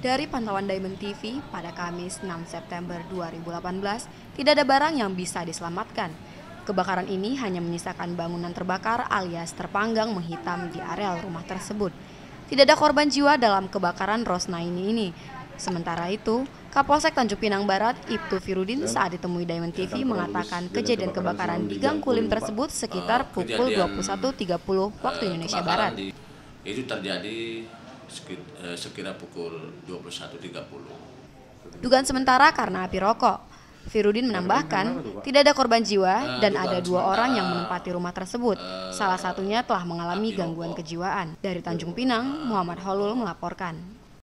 Dari pantauan Diamond TV, pada Kamis 6 September 2018, tidak ada barang yang bisa diselamatkan. Kebakaran ini hanya menyisakan bangunan terbakar alias terpanggang menghitam di areal rumah tersebut. Tidak ada korban jiwa dalam kebakaran Rosnaini ini. Sementara itu, Kapolsek Tanjung Pinang Barat, Ibtu Firudin saat ditemui Diamond TV mengatakan kejadian kebakaran di Gang Kulim tersebut sekitar ah, pukul 21.30 waktu eh, Indonesia Barat. Itu terjadi sekira eh, pukul 21.30. Dugaan sementara karena api rokok. Firudin menambahkan, tidak ada korban jiwa ah, dan ada dua orang yang menempati rumah tersebut. Eh, Salah satunya telah mengalami gangguan kejiwaan. Dari Tanjung Pinang, ah. Muhammad Holul melaporkan.